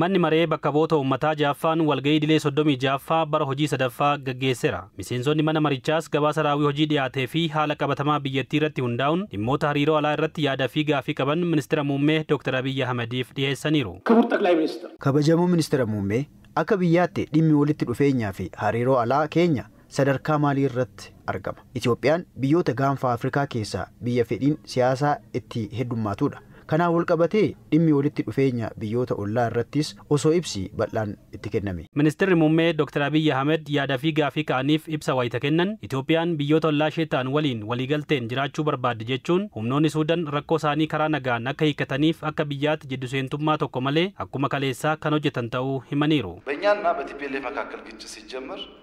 Manni maree bakka boota uummataa jaaffaan walga'ii dilee soddomii jaaffaa bara hojii sadaffaa gaggeesseera. Miseensonni mana marichaas gabaasa raawwii hojii dhiyaatee fi haala qabatamaa biyyattii irratti hundaa'uun dhimmoota hariiroo alaa irratti yaadaa fi gaafii qaban ministeera muummee Dr. Abiyyi Ahmediif dhiyeessaniiru. Kabajamoo ministeera muummee akka biyyaatti dhimmi walitti dhufeenyaa fi hariiroo alaa keenya sadarkaa maalii irratti argama? Itoophiyaan biyyoota gaanfa Afrikaa keessaa biyya fedhiin siyaasaa itti heddummatuudha. Kanaaf qabatee dhimmi walitti dhufeenya biyyoota ollaa irrattis osoo ibsi bal'aan itti kenname. Ministeerri muummee Dr. Abiy Ahmed yaada fi gaafii ka'aniif ibsa wayita kennan Itoophiyaan biyyoota ollaa ishee ta'an waliin waliigalteen jiraachuu barbaadde jechuun humnoonni suudan rakkoo isaanii karaa nagaan akka hiikkataniif akka biyyaatti jiddu seentummaa tokko malee akkuma kaleessaa kan hojjetan ta'uu himaniiru። Beenyaan በእኛና በቲፒኤልኤፍ መካከል ግጭት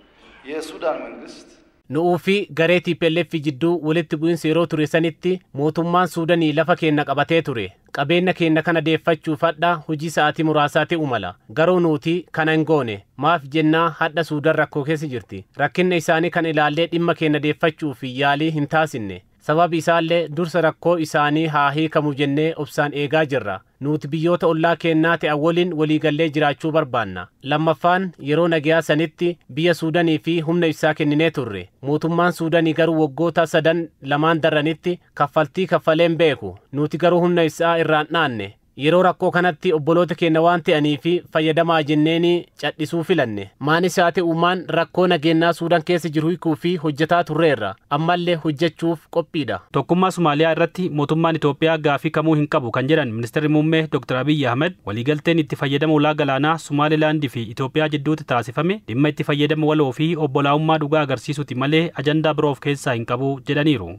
yee Suudaan mangist. Nu'uufi fi garee TPLF jidduu walitti bu'insi yeroo ture sanitti mootummaan Suudanii lafa keenna qabatee ture. qabeenna keenna kana deeffachuuf hadha hojii sa'aatii te'u mala Garuu nuuti kana hin goone. Maaf jennaa hadha Suudaan rakkoo keessa jirti. Rakkinna isaanii kan ilaallee dhimma keenna deeffachuuf yaalii hin taasinne. Sababi isaallee dursa rakkoo isaanii haa hiikamu jennee obsaan eegaa jirra. nuuti biyyoota ollaa keennaa ta'e waliin waliigallee jiraachuu barbaanna. Lammaffaan yeroo nagayaa sanitti biyya Suudanii fi humna isaa kenninee turre. Mootummaan Suudanii garuu waggoota sadan lamaan darranitti kaffaltii kaffaleen beeku. Nuuti garuu humna isaa irraan dhaanne. yeroo rakkoo kanatti obboloota keenya waan ta'anii fi fayyadamaa jenneen cadhisuu filanne maanis uumaan rakkoo nageennaa suudaan keessa jiru hiikuu fi hojjetaa turreerra ammallee hojjechuuf qophiidha. Tokkummaa Somaaliyaa irratti mootummaan Itoophiyaa gaafii kamuu hin qabu kan jedhan ministeerri muummee Dr. Abiyyi Ahmed waliigalteen itti fayyadama ulaagalaanaa galaanaa Somaalilaandii fi Itoophiyaa jidduutti taasifame dhimma itti fayyadama waloo fi obbolaa'ummaa dhugaa agarsiisuti malee ajandaa biroof keessaa hin qabu jedhaniiru.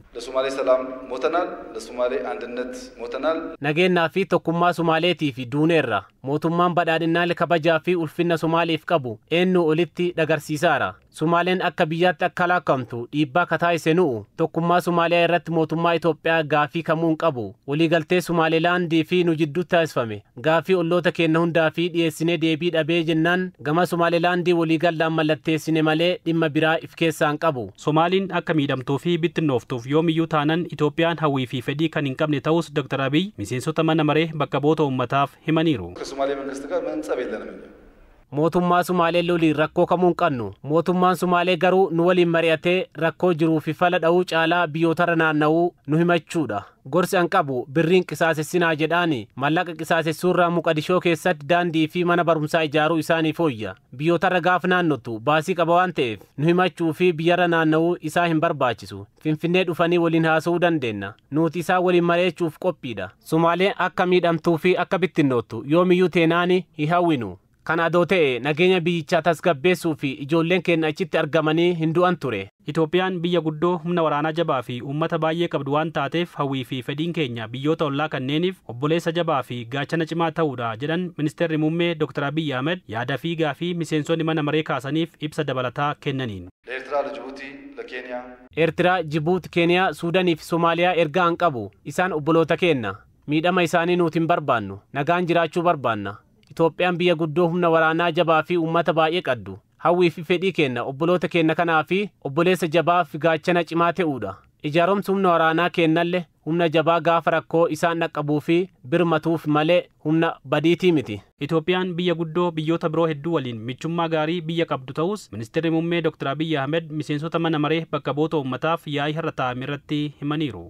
Nageenyaa hawaa Sumaaleetii fi Duuneerra mootummaan badhaadhinaa likabajaa fi ulfinna Sumaaliif qabu eenyu olitti dhagarsiisaara. Sumaaleen akka biyyaatti akka laakkamtu dhiibbaa kataa'ise nu'u tokkummaa Sumaaliyaa irratti mootummaa Itoophiyaa gaafii kamuun qabu waliigaltee Sumaaleelaandii fi nu jidduu taasifame gaafii olloota keenya hundaa fi dhiyeessinee deebii dhabee jennaan gama Sumaaleelaandii waliigallaan mallatteessine malee dhimma biraa if keessaan qabu. Sumaaliin akka miidhamtuu fi bittinnooftuuf yoomiyyuu taanan Itoophiyaan hawwii fi fedhii kan hin qabne ta'us Dr. Abiy miseensota mana maree bakka boota uummataaf himaniiru. ከሶማሌ መንግስት ጋር ምን ጸብ የለንም mootummaa Sumaalee lolii rakkoo kamuu hin qabnu mootummaan Sumaalee garuu nu waliin mari'atee rakkoo jiruu fi fala dha'uu caalaa irra naanna'uu nu himachuudha. gorsi an qabu birriin qisaasessinaa jedhaan mallaqa qisaasessuurraa muqadishoo keessatti daandii fi mana barumsaa ijaaruu isaanii fooyya irra gaaf naannotu baasii qaba waan ta'eef nu himachuu fi biyyarra naanna'uu isaa hin barbaachisu finfinnee dhufanii waliin haasa'uu dandeenya Nuuti isaa waliin mareechuuf qophiidha sumaaleen akka miidhamtuu akka yoomiyyuu hawwinu Kana adoo ta'e nageenya biyyichaa tasgabbeessuu fi ijoolleen keenya achitti argamanii hin du'an ture. Itoophiyaan biyya guddoo humna waraanaa jabaa fi uummata baay'ee qabdu waan taateef hawwii fi fedhiin keenya biyyoota ollaa kanneeniif obboleessa jabaa fi gaachana cimaa ta'uudha jedhan ministeerri muummee Dr. Abiyyi Ahmed yaada fiigaa fi miseensonni mana maree kaasaniif ibsa dabalataa kennaniin. Eertiraa, Jibuuti, Keeniyaa, suudanii fi Somaaliyaa erga hin qabu isaan obboloota kenna. Miidhama isaanii nuutiin barbaannu nagaan jiraachuu barbaanna. Itoophiyaan biyya guddoo humna waraanaa jabaa fi uummata baay'ee qaddu Hawwii fi fedhii keenna obboloota keenna kanaa fi obboleessa jabaa fi gaachana cimaa ta'uudha. Ijaaromsi humna waraanaa kennallee humna jabaa gaafa rakkoo isaan dhaqqabuu fi birmatuuf malee humna badiitii miti. Itoophiyaan biyya guddoo biyyoota biroo hedduu waliin michummaa gaarii biyya qabdu ta'us ministeerri muummee Dr. Abiyyi Ahmed miseensota mana maree bakka boota uummataaf yaa'ii har'a ta'ame irratti himaniiru.